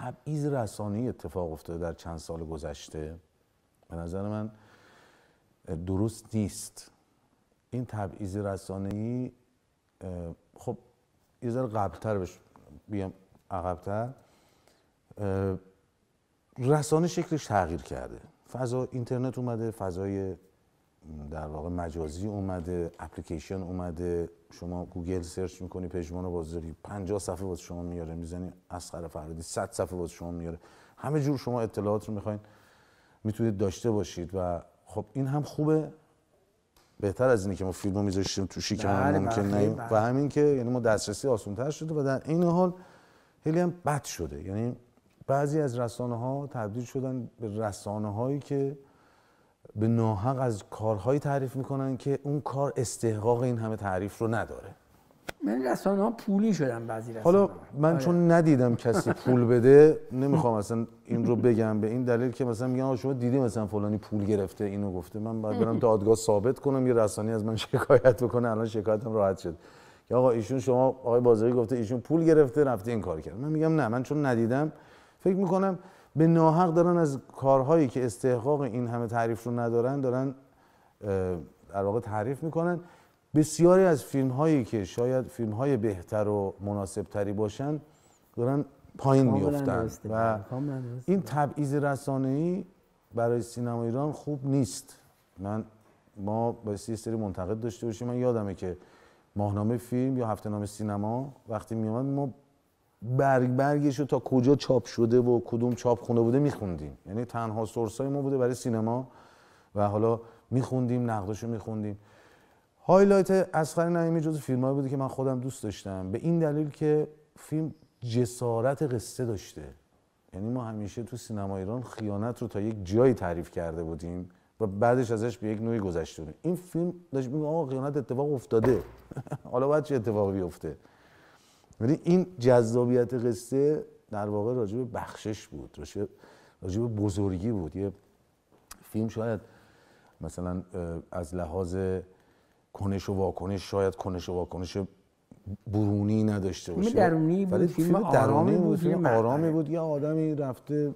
تبعیض رسانی اتفاق افتاده در چند سال گذشته به نظر من درست نیست این تبعیض ای خب یه ذره قبلتر بش بیام عقبتر رسانه شکلش تغییر کرده فضا اینترنت اومده فضای در واقع مجازی اومده اپلیکیشن اومده شما گوگل سرچ میکنی پژمان بازداری 50 صفحه واسه شما میاره میزنی اسخر فرادی 100 صفحه واسه شما میاره همه جور شما اطلاعات رو میخواین میتونید داشته باشید و خب این هم خوبه بهتر از اینه که ما رو میذاشتیم تو که هم بله، ممکن بله، نه بله. و همین که یعنی ما دسترسی تر شده و در این حال خیلی هم بد شده یعنی بعضی از رسانه ها تبدیل شدن به رسانه هایی که به ناحق از کارهایی تعریف میکنن که اون کار استحقاق این همه تعریف رو نداره من رسانه ها پولی شدن بعضی رسانه حالا من آره. چون ندیدم کسی پول بده نمیخوام اصلا این رو بگم به این دلیل که مثلا میگن شما دیدی مثلا فلانی پول گرفته اینو گفته من باید برم دادگاه ثابت کنم یه رسانی از من شکایت بکنه الان شکایتم راحت شد یا آقا ایشون شما آقای بازاری گفته ایشون پول گرفته رفته این کار کرد من میگم نه من چون ندیدم فکر میکنم به ناحق دارن از کارهایی که استحقاق این همه تعریف رو ندارن دارن در واقع تعریف میکنن بسیاری از فیلم هایی که شاید فیلم های بهتر و مناسب تری باشن دارن پایین میفتن و بله، این تبعیض ای برای سینما ایران خوب نیست من ما به سی سری منتقد داشته باشیم من یادمه که ماهنامه فیلم یا هفته نامه سینما وقتی میومد ما برگ برگش رو تا کجا چاپ شده و کدوم چاپ خونه بوده میخوندیم یعنی تنها های ما بوده برای سینما و حالا میخوندیم رو میخوندیم هایلایت اسخر نعیمی جز فیلم بوده که من خودم دوست داشتم به این دلیل که فیلم جسارت قصه داشته یعنی ما همیشه تو سینما ایران خیانت رو تا یک جایی تعریف کرده بودیم و بعدش ازش به یک نوعی گذشته بودیم این فیلم داشت میگه آقا خیانت اتفاق افتاده حالا باید چه اتفاقی بیفته ولی این جذابیت قصه در واقع راجع به بخشش بود راجع به بزرگی بود یه فیلم شاید مثلا از لحاظ کنش و واکنش شاید کنش و واکنش برونی نداشته باشه درونی بود فیلم بود فیلم آرامی بود یه آدمی رفته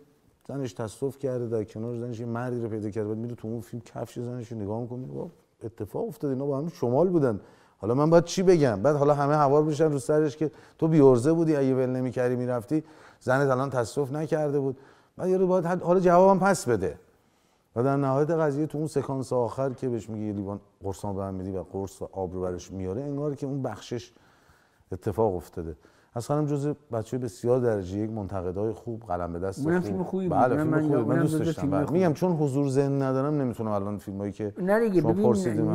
زنش تصف کرده در کنار زنش یه مردی رو پیدا کرده بعد میره تو اون فیلم کفش زنش رو نگاه میکنه خب، اتفاق افتاده اینا با هم شمال بودن حالا من باید چی بگم بعد حالا همه حوار میشن رو سرش که تو بی عرضه بودی اگه ول نمیکردی میرفتی زنت الان تصرف نکرده بود بعد یارو باید حالا جوابم پس بده و در نهایت قضیه تو اون سکانس آخر که بهش میگه لیوان قرصان به هم میدی و قرص آب رو برش میاره انگار که اون بخشش اتفاق افتاده از خانم جزء بچه بسیار درجه یک های خوب قلم به دست خوب بله من, دوست داشتم بله. میگم چون حضور ذهن ندارم نمیتونم الان فیلمایی که شما